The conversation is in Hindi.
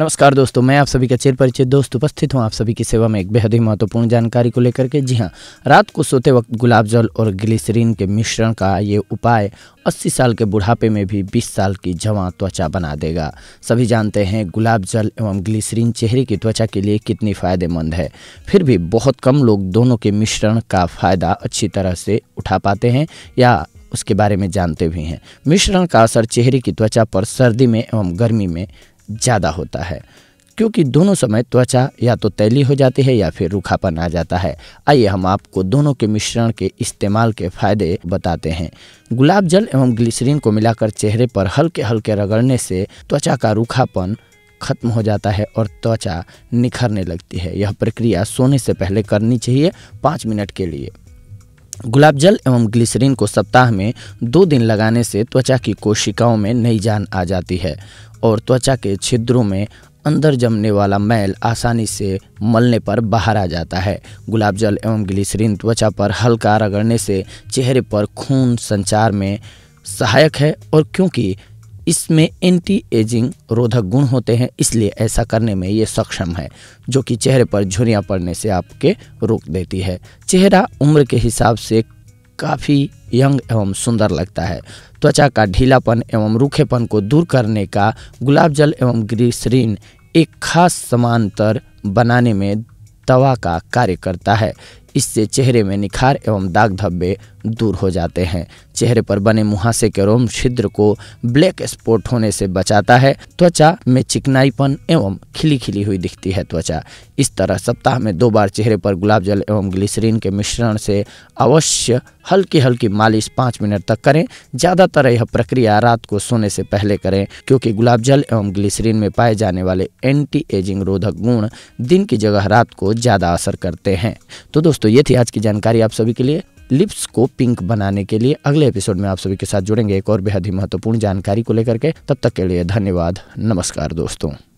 नमस्कार दोस्तों मैं आप सभी का चेर परिचित दोस्त उपस्थित हूँ आप सभी की सेवा में एक बेहद ही महत्वपूर्ण जानकारी को लेकर के जी हाँ रात को सोते वक्त गुलाब जल और ग्लिसरीन के मिश्रण का ये उपाय 80 साल के बुढ़ापे में भी 20 साल की जवां त्वचा बना देगा सभी जानते हैं गुलाब जल एवं ग्लिसरीन चेहरे की त्वचा के लिए कितनी फ़ायदेमंद है फिर भी बहुत कम लोग दोनों के मिश्रण का फ़ायदा अच्छी तरह से उठा पाते हैं या उसके बारे में जानते भी हैं मिश्रण का असर चेहरे की त्वचा पर सर्दी में एवं गर्मी में ज़्यादा होता है क्योंकि दोनों समय त्वचा या तो तैली हो जाती है या फिर रूखापन आ जाता है आइए हम आपको दोनों के मिश्रण के इस्तेमाल के फायदे बताते हैं गुलाब जल एवं ग्लिसरीन को मिलाकर चेहरे पर हल्के हल्के रगड़ने से त्वचा का रूखापन खत्म हो जाता है और त्वचा निखरने लगती है यह प्रक्रिया सोने से पहले करनी चाहिए पाँच मिनट के लिए गुलाब जल एवं ग्लिसरीन को सप्ताह में दो दिन लगाने से त्वचा की कोशिकाओं में नई जान आ जाती है और त्वचा के छिद्रों में अंदर जमने वाला मैल आसानी से मलने पर बाहर आ जाता है गुलाब जल एवं ग्लिसरीन त्वचा पर हल्का रगड़ने से चेहरे पर खून संचार में सहायक है और क्योंकि इसमें एंटी एजिंग रोधक गुण होते हैं इसलिए ऐसा करने में ये सक्षम है जो कि चेहरे पर झुरियाँ पड़ने से आपके रोक देती है चेहरा उम्र के हिसाब से काफ़ी यंग एवं सुंदर लगता है त्वचा का ढीलापन एवं रूखेपन को दूर करने का गुलाब जल एवं ग्रीसरीन एक खास समांतर बनाने में दवा का कार्य करता है इससे चेहरे में निखार एवं दाग धब्बे दूर हो जाते हैं चेहरे पर बने मुहासे के रोम छिद्र को ब्लैक स्पॉट होने से बचाता है त्वचा में चिकनाईपन एवं खिली खिली हुई दिखती है त्वचा इस तरह सप्ताह में दो बार चेहरे पर गुलाब जल एवं ग्लिसरीन के मिश्रण से अवश्य हल्की हल्की मालिश पाँच मिनट तक करें ज़्यादातर यह प्रक्रिया रात को सोने से पहले करें क्योंकि गुलाब जल एवं ग्लिसरीन में पाए जाने वाले एंटी एजिंग रोधक गुण दिन की जगह रात को ज़्यादा असर करते हैं तो दोस्तों ये थी आज की जानकारी आप सभी के लिए लिप्स को पिंक बनाने के लिए अगले एपिसोड में आप सभी के साथ जुड़ेंगे एक और बेहद ही महत्वपूर्ण जानकारी को लेकर के तब तक के लिए धन्यवाद नमस्कार दोस्तों